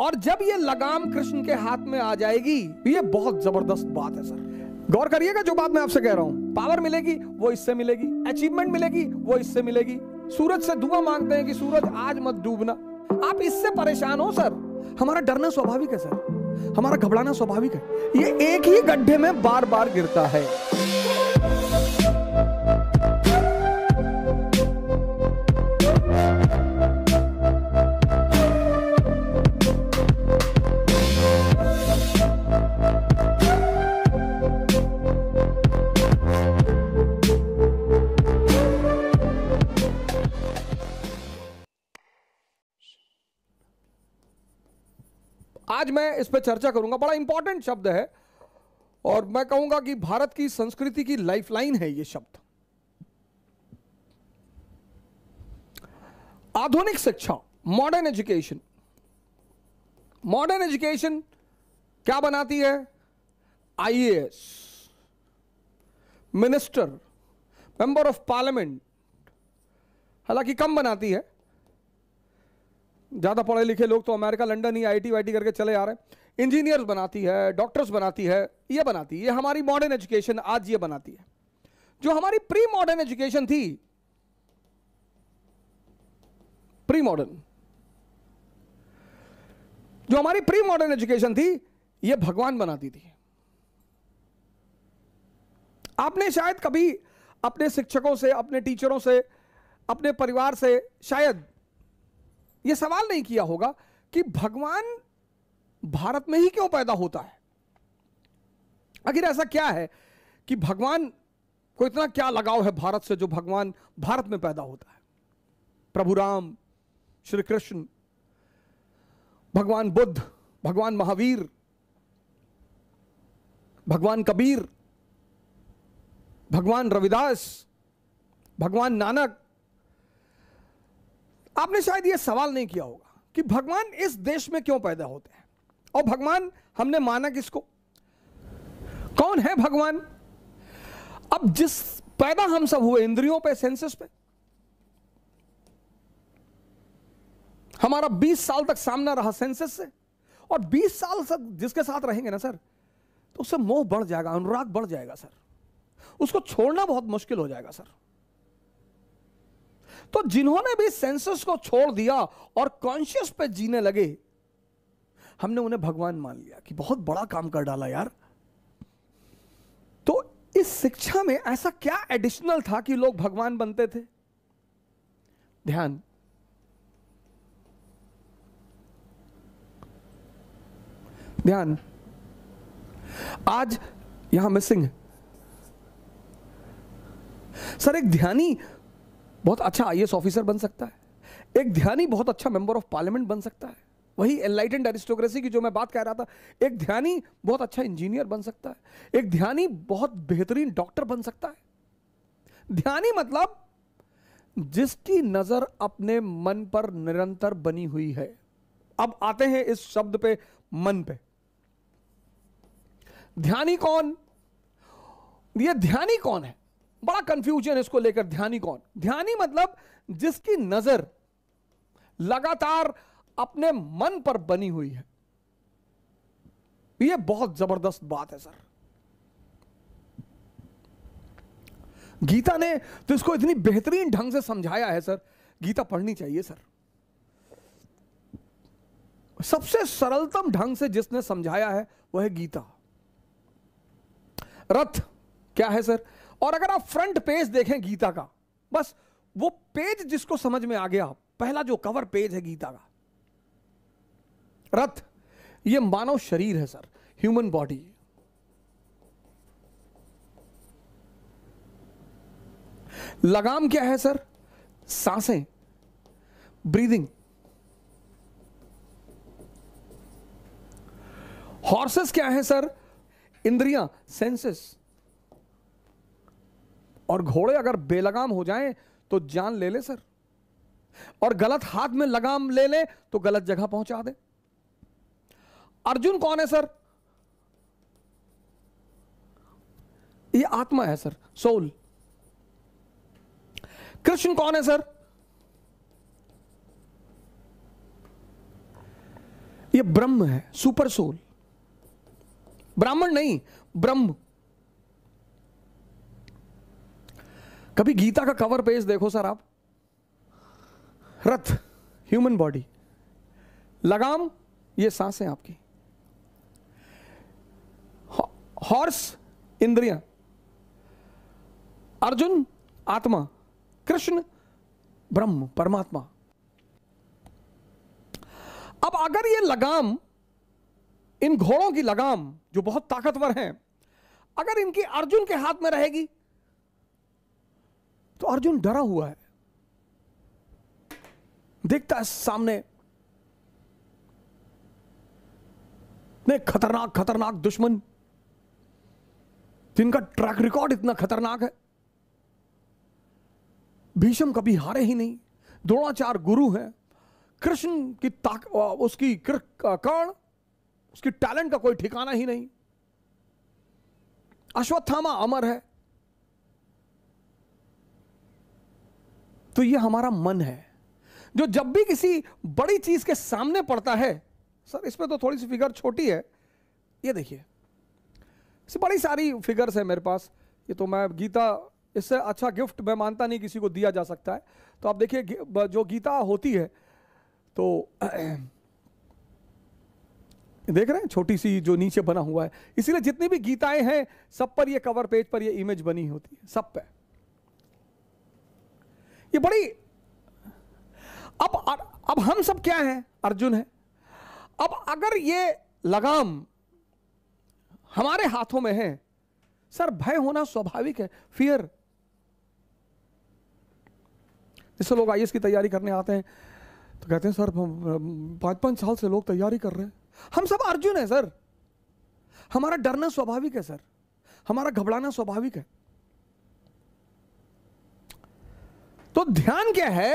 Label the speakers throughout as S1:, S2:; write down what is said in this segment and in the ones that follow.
S1: और जब ये लगाम कृष्ण के हाथ में आ जाएगी ये बहुत जबरदस्त बात है सर गौर करिएगा जो बात मैं आपसे कह रहा हूं पावर मिलेगी वो इससे मिलेगी अचीवमेंट मिलेगी वो इससे मिलेगी सूरज से दुआ मांगते हैं कि सूरज आज मत डूबना आप इससे परेशान हो सर हमारा डरना स्वाभाविक है सर हमारा घबराना स्वाभाविक है ये एक ही गड्ढे में बार बार गिरता है आज मैं इस पर चर्चा करूंगा बड़ा इंपॉर्टेंट शब्द है और मैं कहूंगा कि भारत की संस्कृति की लाइफलाइन है यह शब्द आधुनिक शिक्षा मॉडर्न एजुकेशन मॉडर्न एजुकेशन क्या बनाती है IAS minister member of parliament हालांकि कम बनाती है ज़्यादा पढ़े लिखे लोग तो अमेरिका लंडन ही आई टी करके चले आ रहे हैं इंजीनियर्स बनाती है डॉक्टर्स बनाती है ये बनाती है ये हमारी मॉडर्न एजुकेशन आज ये बनाती है जो हमारी प्री मॉडर्न एजुकेशन थी प्री मॉडर्न जो हमारी प्री मॉडर्न एजुकेशन थी ये भगवान बनाती थी आपने शायद कभी अपने शिक्षकों से अपने टीचरों से अपने परिवार से शायद ये सवाल नहीं किया होगा कि भगवान भारत में ही क्यों पैदा होता है आखिर ऐसा क्या है कि भगवान को इतना क्या लगाव है भारत से जो भगवान भारत में पैदा होता है प्रभु राम श्री कृष्ण भगवान बुद्ध भगवान महावीर भगवान कबीर भगवान रविदास भगवान नानक आपने शायद ये सवाल नहीं किया होगा कि भगवान इस देश में क्यों पैदा होते हैं और भगवान हमने माना किसको कौन है भगवान अब जिस पैदा हम सब हुए इंद्रियों पे सेंसेस पे हमारा 20 साल तक सामना रहा सेंसेस से और 20 साल तक जिसके साथ रहेंगे ना सर तो उससे मोह बढ़ जाएगा अनुराग बढ़ जाएगा सर उसको छोड़ना बहुत मुश्किल हो जाएगा सर तो जिन्होंने भी सेंसेस को छोड़ दिया और कॉन्शियस पे जीने लगे हमने उन्हें भगवान मान लिया कि बहुत बड़ा काम कर डाला यार तो इस शिक्षा में ऐसा क्या एडिशनल था कि लोग भगवान बनते थे ध्यान ध्यान आज यहां मिसिंग है सर एक ध्यानी बहुत अच्छा आई ऑफिसर बन सकता है एक ध्यानी बहुत अच्छा मेंबर ऑफ पार्लियामेंट बन सकता है वही एनलाइटेंड एरिस्टोक्रेसी की जो मैं बात कह रहा था एक ध्यानी बहुत अच्छा इंजीनियर बन सकता है एक ध्यानी बहुत बेहतरीन डॉक्टर बन सकता है ध्यानी मतलब जिसकी नजर अपने मन पर निरंतर बनी हुई है अब आते हैं इस शब्द पे मन पे ध्यानी कौन ये ध्यानी कौन है बड़ा कंफ्यूजन इसको लेकर ध्यानी कौन ध्यानी मतलब जिसकी नजर लगातार अपने मन पर बनी हुई है यह बहुत जबरदस्त बात है सर गीता ने तो इसको इतनी बेहतरीन ढंग से समझाया है सर गीता पढ़नी चाहिए सर सबसे सरलतम ढंग से जिसने समझाया है वह है गीता रथ क्या है सर और अगर आप फ्रंट पेज देखें गीता का बस वो पेज जिसको समझ में आ गया पहला जो कवर पेज है गीता का रथ ये मानव शरीर है सर ह्यूमन बॉडी लगाम क्या है सर सांसें ब्रीदिंग हॉर्सेस क्या है सर इंद्रियां सेंसेस और घोड़े अगर बेलगाम हो जाएं तो जान ले ले सर और गलत हाथ में लगाम ले ले तो गलत जगह पहुंचा दे अर्जुन कौन है सर ये आत्मा है सर सोल कृष्ण कौन है सर ये ब्रह्म है सुपर सोल ब्राह्मण नहीं ब्रह्म कभी गीता का कवर पेज देखो सर आप रथ ह्यूमन बॉडी लगाम ये सांस है आपकी हॉर्स इंद्रियां अर्जुन आत्मा कृष्ण ब्रह्म परमात्मा अब अगर ये लगाम इन घोड़ों की लगाम जो बहुत ताकतवर हैं अगर इनकी अर्जुन के हाथ में रहेगी अर्जुन डरा हुआ है देखता है सामने खतरनाक खतरनाक दुश्मन जिनका ट्रैक रिकॉर्ड इतना खतरनाक है भीषम कभी हारे ही नहीं द्रोणाचार गुरु हैं कृष्ण की ताक उसकी कर्ण उसकी टैलेंट का कोई ठिकाना ही नहीं अश्वत्थामा अमर है तो ये हमारा मन है जो जब भी किसी बड़ी चीज के सामने पड़ता है सर इसमें तो थोड़ी सी फिगर छोटी है ये देखिए बड़ी सारी फिगर्स है मेरे पास ये तो मैं गीता इससे अच्छा गिफ्ट मैं मानता नहीं किसी को दिया जा सकता है तो आप देखिए जो गीता होती है तो देख रहे हैं छोटी सी जो नीचे बना हुआ है इसीलिए जितनी भी गीताएं हैं सब पर ये कवर पेज पर ये इमेज बनी होती है सब पे ये बड़ी अब अब हम सब क्या हैं अर्जुन है अब अगर ये लगाम हमारे हाथों में है सर भय होना स्वाभाविक है फियर इससे लोग आई की तैयारी करने आते हैं तो कहते हैं सर पांच पांच साल से लोग तैयारी कर रहे हैं हम सब अर्जुन है सर हमारा डरना स्वाभाविक है सर हमारा घबराना स्वाभाविक है तो ध्यान क्या है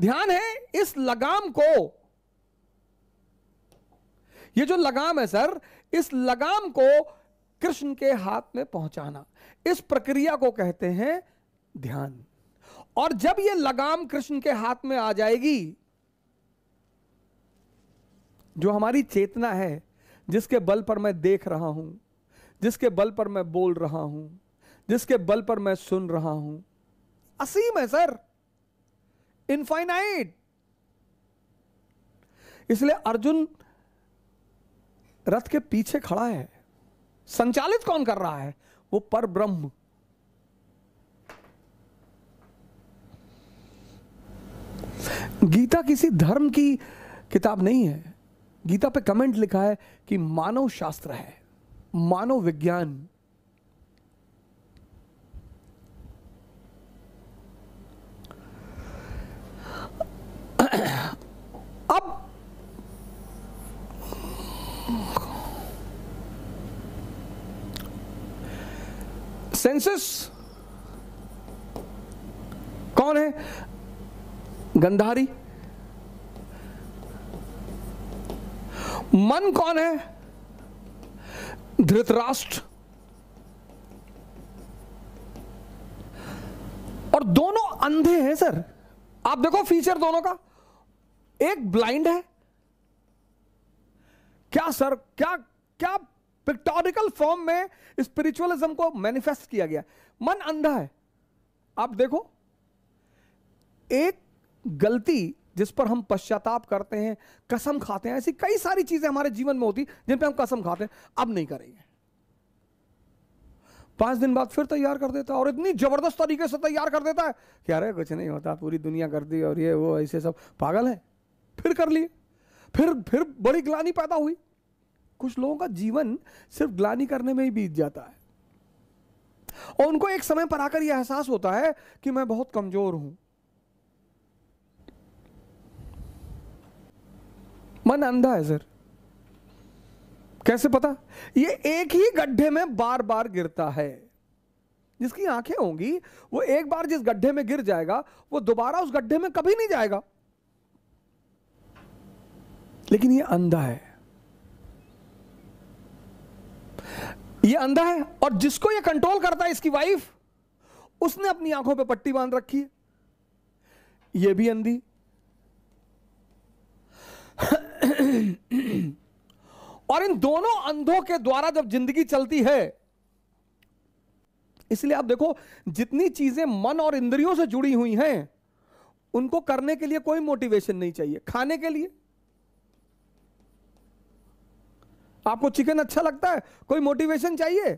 S1: ध्यान है इस लगाम को ये जो लगाम है सर इस लगाम को कृष्ण के हाथ में पहुंचाना इस प्रक्रिया को कहते हैं ध्यान और जब ये लगाम कृष्ण के हाथ में आ जाएगी जो हमारी चेतना है जिसके बल पर मैं देख रहा हूं जिसके बल पर मैं बोल रहा हूं जिसके बल पर मैं सुन रहा हूं असीम है सर इनफाइनाइट इसलिए अर्जुन रथ के पीछे खड़ा है संचालित कौन कर रहा है वो पर ब्रह्म गीता किसी धर्म की किताब नहीं है गीता पे कमेंट लिखा है कि मानव शास्त्र है मानव विज्ञान सेंसस कौन है गंधारी मन कौन है धृतराष्ट्र और दोनों अंधे हैं सर आप देखो फीचर दोनों का एक ब्लाइंड है क्या सर क्या क्या पिक्टोरिकल फॉर्म में स्पिरिचुअलिज्म को मैनिफेस्ट किया गया मन अंधा है आप देखो एक गलती जिस पर हम पश्चाताप करते हैं कसम खाते हैं ऐसी कई सारी चीजें हमारे जीवन में होती जिन पर हम कसम खाते हैं अब नहीं करेंगे पांच दिन बाद फिर तैयार कर देता है और इतनी जबरदस्त तरीके से तैयार कर देता है कि अरे कुछ नहीं होता पूरी दुनिया कर दी और ये वो ऐसे सब पागल है फिर कर लिए फिर फिर बड़ी ग्लानी पैदा हुई कुछ लोगों का जीवन सिर्फ ग्लानी करने में ही बीत जाता है और उनको एक समय पर आकर यह एहसास होता है कि मैं बहुत कमजोर हूं मन अंधा है सर कैसे पता ये एक ही गड्ढे में बार बार गिरता है जिसकी आंखें होंगी वो एक बार जिस गड्ढे में गिर जाएगा वो दोबारा उस गड्ढे में कभी नहीं जाएगा लेकिन ये अंधा है ये अंधा है और जिसको ये कंट्रोल करता है इसकी वाइफ उसने अपनी आंखों पे पट्टी बांध रखी है ये भी अंधी और इन दोनों अंधों के द्वारा जब जिंदगी चलती है इसलिए आप देखो जितनी चीजें मन और इंद्रियों से जुड़ी हुई हैं उनको करने के लिए कोई मोटिवेशन नहीं चाहिए खाने के लिए आपको चिकन अच्छा लगता है कोई मोटिवेशन चाहिए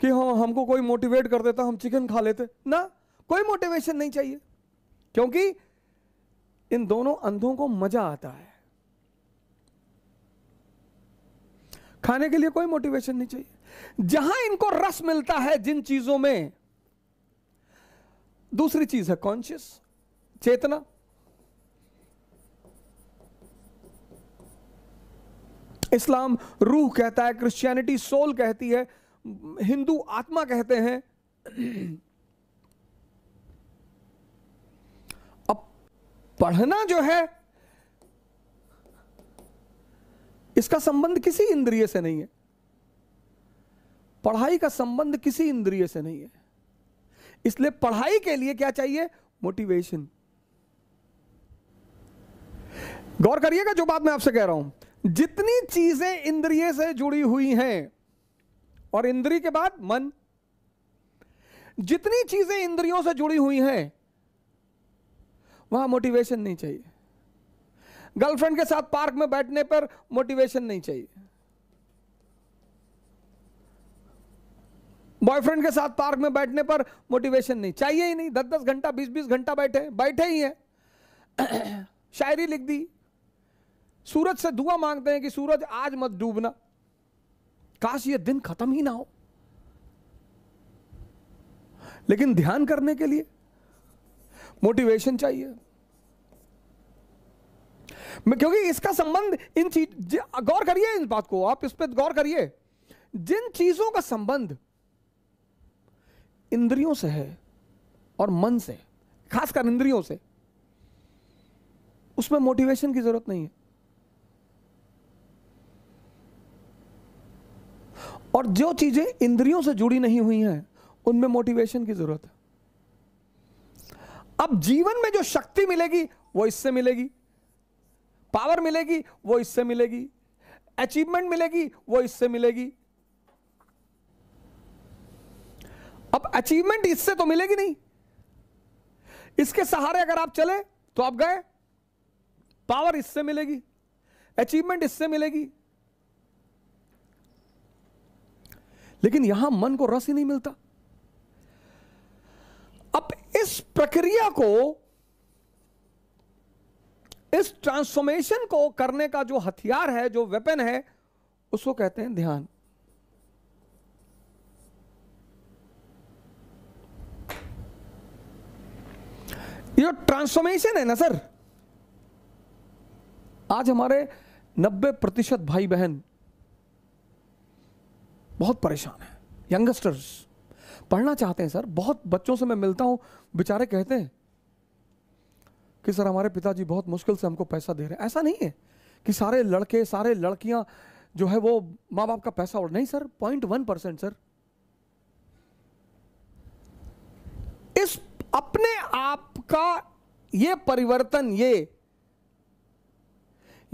S1: कि हाँ हमको कोई मोटिवेट कर देता हम चिकन खा लेते ना कोई मोटिवेशन नहीं चाहिए क्योंकि इन दोनों अंधों को मजा आता है खाने के लिए कोई मोटिवेशन नहीं चाहिए जहां इनको रस मिलता है जिन चीजों में दूसरी चीज है कॉन्शियस चेतना इस्लाम रूह कहता है क्रिश्चियनिटी सोल कहती है हिंदू आत्मा कहते हैं अब पढ़ना जो है इसका संबंध किसी इंद्रिय से नहीं है पढ़ाई का संबंध किसी इंद्रिय से नहीं है इसलिए पढ़ाई के लिए क्या चाहिए मोटिवेशन गौर करिएगा जो बात मैं आपसे कह रहा हूं जितनी चीजें इंद्रिय से जुड़ी हुई हैं और इंद्रिय के बाद मन जितनी चीजें इंद्रियों से जुड़ी हुई हैं वहां मोटिवेशन नहीं चाहिए गर्लफ्रेंड के साथ पार्क में बैठने पर मोटिवेशन नहीं चाहिए बॉयफ्रेंड के साथ पार्क में बैठने पर मोटिवेशन नहीं चाहिए ही नहीं दस दस घंटा बीस बीस घंटा बैठे बैठे ही हैं शायरी लिख दी सूरज से दुआ मांगते हैं कि सूरज आज मत डूबना काश ये दिन खत्म ही ना हो लेकिन ध्यान करने के लिए मोटिवेशन चाहिए क्योंकि इसका संबंध इन चीज गौर करिए इस बात को आप इस पर गौर करिए जिन चीजों का संबंध इंद्रियों से है और मन से खासकर इंद्रियों से उसमें मोटिवेशन की जरूरत नहीं है और जो चीज़ें इंद्रियों से जुड़ी नहीं हुई हैं उनमें मोटिवेशन की ज़रूरत है अब जीवन में जो शक्ति मिलेगी वो इससे मिलेगी पावर मिलेगी वो इससे मिलेगी अचीवमेंट मिलेगी वो इससे मिलेगी अब अचीवमेंट इससे तो मिलेगी नहीं इसके सहारे अगर आप चले तो आप गए पावर इससे मिलेगी अचीवमेंट इससे मिलेगी लेकिन यहां मन को रस ही नहीं मिलता अब इस प्रक्रिया को इस ट्रांसफॉर्मेशन को करने का जो हथियार है जो वेपन है उसको कहते हैं ध्यान ये ट्रांसफॉर्मेशन है ना सर आज हमारे 90 प्रतिशत भाई बहन बहुत परेशान है यंगस्टर्स पढ़ना चाहते हैं सर बहुत बच्चों से मैं मिलता हूं बेचारे कहते हैं कि सर हमारे पिताजी बहुत मुश्किल से हमको पैसा दे रहे हैं ऐसा नहीं है कि सारे लड़के सारे लड़कियां जो है वो माँ बाप का पैसा उड़ नहीं sir point one percent sir इस अपने आप का ये परिवर्तन ये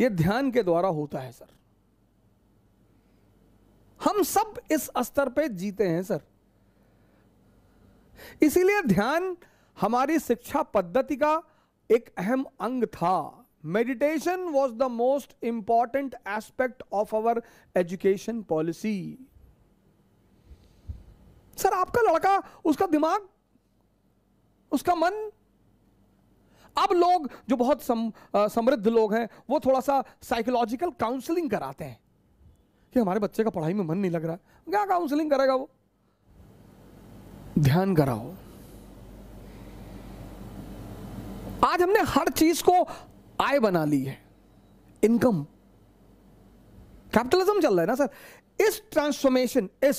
S1: ये ध्यान के द्वारा होता है सर हम सब इस स्तर पे जीते हैं सर इसीलिए ध्यान हमारी शिक्षा पद्धति का एक अहम अंग था meditation was the most important aspect of our education policy sir आपका लड़का उसका दिमाग उसका मन अब लोग जो बहुत सम, समृद्ध लोग हैं वो थोड़ा सा साइकोलॉजिकल काउंसलिंग कराते हैं कि हमारे बच्चे का पढ़ाई में मन नहीं लग रहा है क्या काउंसलिंग करेगा वो ध्यान कराओ आज हमने हर चीज को आय बना ली है इनकम कैपिटलिज्म चल रहा है ना सर इस ट्रांसफॉर्मेशन इस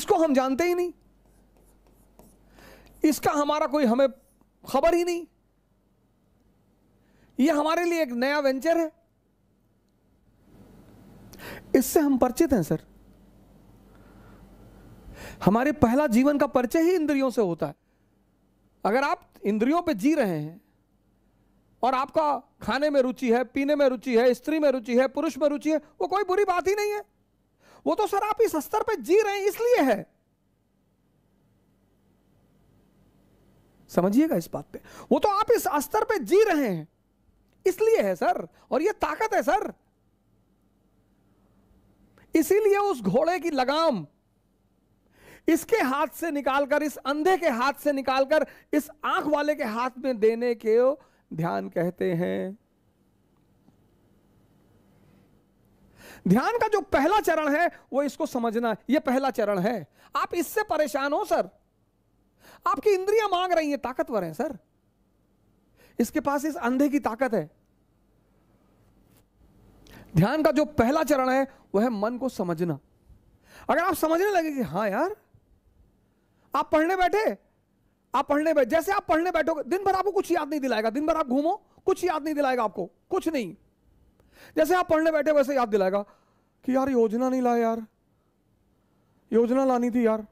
S1: इसको हम जानते ही नहीं इसका हमारा कोई हमें खबर ही नहीं यह हमारे लिए एक नया वेंचर है इससे हम परिचित हैं सर हमारे पहला जीवन का परिचय ही इंद्रियों से होता है अगर आप इंद्रियों पे जी रहे हैं और आपका खाने में रुचि है पीने में रुचि है स्त्री में रुचि है पुरुष में रुचि है वो कोई बुरी बात ही नहीं है वो तो सर आप इस स्तर पे जी रहे हैं इसलिए है समझिएगा इस बात पे वो तो आप इस स्तर पे जी रहे हैं इसलिए है सर और ये ताकत है सर इसीलिए उस घोड़े की लगाम इसके हाथ से निकालकर इस अंधे के हाथ से निकालकर इस आंख वाले के हाथ में देने के ध्यान कहते हैं ध्यान का जो पहला चरण है वो इसको समझना ये पहला चरण है आप इससे परेशान हो सर आपकी इंद्रियां मांग रही हैं ताकतवर हैं सर इसके पास इस अंधे की ताकत है ध्यान का जो पहला चरण है वह है मन को समझना अगर आप समझने लगे कि हाँ यार आप पढ़ने बैठे आप पढ़ने बैठे जैसे आप पढ़ने बैठोगे दिन भर आपको कुछ याद नहीं दिलाएगा दिन भर आप घूमो कुछ याद नहीं दिलाएगा आपको कुछ नहीं जैसे आप पढ़ने बैठे वैसे याद दिलाएगा कि यार योजना नहीं लाए यार योजना लानी थी यार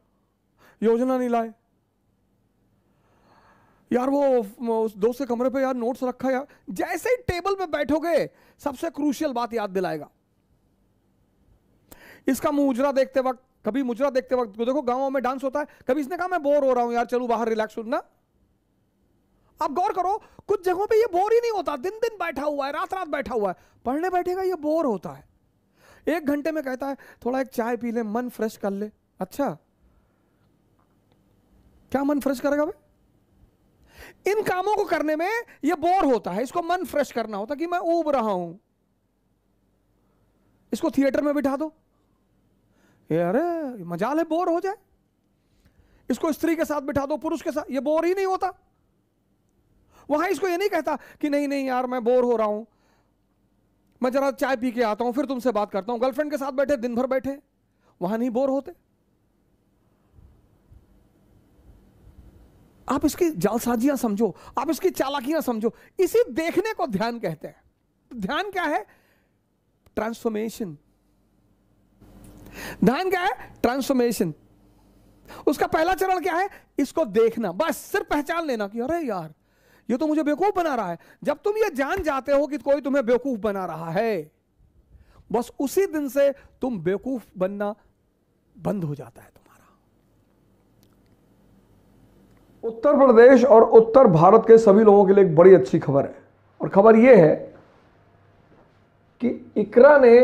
S1: योजना नहीं लाए यार वो उस दोस्त के कमरे पे यार नोट्स रखा यार जैसे ही टेबल पे बैठोगे सबसे क्रूशियल बात याद दिलाएगा इसका मुंह उजरा देखते वक्त कभी मुजरा देखते वक्त तो देखो गांवों में डांस होता है कभी इसने कहा मैं बोर हो रहा हूं यार चलो बाहर रिलैक्स होना आप गौर करो कुछ जगहों पे ये बोर ही नहीं होता दिन दिन बैठा हुआ है रात रात बैठा हुआ है पढ़ने बैठेगा ये बोर होता है एक घंटे में कहता है थोड़ा एक चाय पी ले मन फ्रेश कर ले अच्छा क्या मन फ्रेश करेगा भाई इन कामों को करने में ये बोर होता है इसको मन फ्रेश करना होता कि मैं ऊब रहा हूं इसको थिएटर में बिठा दो ये अरे मजाल है बोर हो जाए इसको स्त्री के साथ बिठा दो पुरुष के साथ ये बोर ही नहीं होता वहां इसको ये नहीं कहता कि नहीं नहीं यार मैं बोर हो रहा हूं मैं जरा चाय पी के आता हूं फिर तुमसे बात करता हूं गर्लफ्रेंड के साथ बैठे दिन भर बैठे वहां नहीं बोर होते आप इसकी जालसाजियां समझो आप इसकी चालाकियां समझो इसी देखने को ध्यान कहते हैं ध्यान क्या है ट्रांसफॉर्मेशन ध्यान क्या है ट्रांसफॉर्मेशन उसका पहला चरण क्या है इसको देखना बस सिर्फ पहचान लेना कि अरे यार ये तो मुझे बेवकूफ बना रहा है जब तुम ये जान जाते हो कि कोई तुम्हें बेवकूफ बना रहा है बस उसी दिन से तुम बेवकूफ बनना बंद हो जाता है तुम्हारा उत्तर प्रदेश और उत्तर भारत के सभी लोगों के लिए एक बड़ी अच्छी खबर है और खबर यह है कि इकरा ने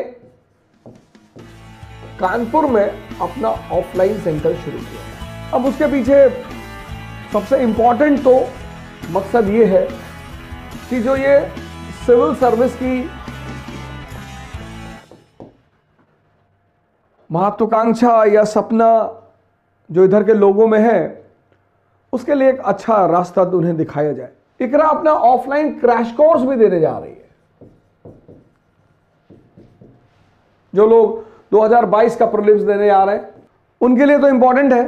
S1: कानपुर में अपना ऑफलाइन सेंटर शुरू किया है अब उसके पीछे सबसे इम्पॉर्टेंट तो मकसद ये है कि जो ये सिविल सर्विस की महत्वाकांक्षा या सपना जो इधर के लोगों में है उसके लिए एक अच्छा रास्ता तो उन्हें दिखाया जाए इकरा अपना ऑफलाइन क्रैश कोर्स भी देने जा रही है जो लोग 2022 का प्रीलिम्स देने आ रहे हैं उनके लिए तो इंपॉर्टेंट है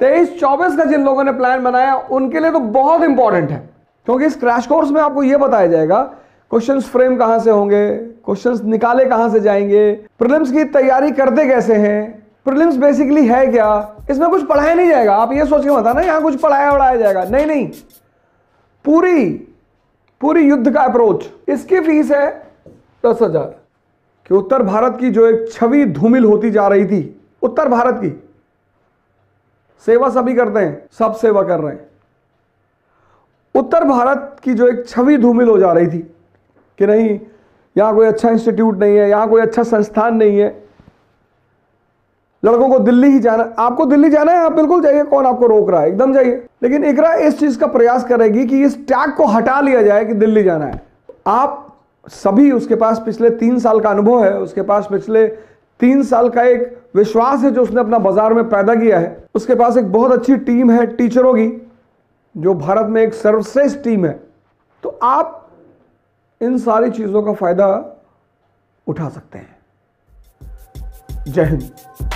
S1: तेईस चौबीस का जिन लोगों ने प्लान बनाया उनके लिए तो बहुत इंपॉर्टेंट है क्योंकि इस क्रैश कोर्स में आपको यह बताया जाएगा क्वेश्चन फ्रेम कहां से होंगे क्वेश्चन निकाले कहां से जाएंगे प्रिलिम्स की तैयारी करते कैसे हैं प्रिलिम्स बेसिकली है क्या इसमें कुछ पढ़ाया नहीं जाएगा आप ये सोच के बता ना यहां कुछ पढ़ाया वढ़ाया जाएगा नहीं नहीं पूरी पूरी युद्ध का अप्रोच इसकी फीस है दस हजार कि उत्तर भारत की जो एक छवि धूमिल होती जा रही थी उत्तर भारत की सेवा सभी करते हैं सब सेवा कर रहे हैं उत्तर भारत की जो एक छवि धूमिल हो जा रही थी कि नहीं यहां कोई अच्छा इंस्टीट्यूट नहीं है यहां कोई अच्छा संस्थान नहीं है लड़कों को दिल्ली ही जाना आपको दिल्ली जाना है आप बिल्कुल जाइए कौन आपको रोक रहा है एकदम जाइए लेकिन इकरा इस चीज़ का प्रयास करेगी कि इस टैग को हटा लिया जाए कि दिल्ली जाना है आप सभी उसके पास पिछले तीन साल का अनुभव है उसके पास पिछले तीन साल का एक विश्वास है जो उसने अपना बाजार में पैदा किया है उसके पास एक बहुत अच्छी टीम है टीचरों की जो भारत में एक सर्वश्रेष्ठ टीम है तो आप इन सारी चीज़ों का फायदा उठा सकते हैं जय हिंद